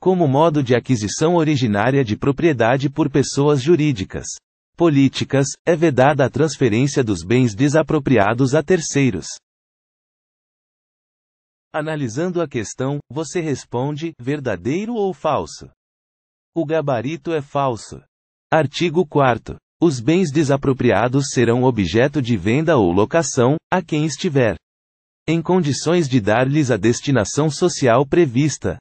como modo de aquisição originária de propriedade por pessoas jurídicas. Políticas, é vedada a transferência dos bens desapropriados a terceiros. Analisando a questão, você responde: verdadeiro ou falso? O gabarito é falso. Artigo 4. Os bens desapropriados serão objeto de venda ou locação, a quem estiver em condições de dar-lhes a destinação social prevista.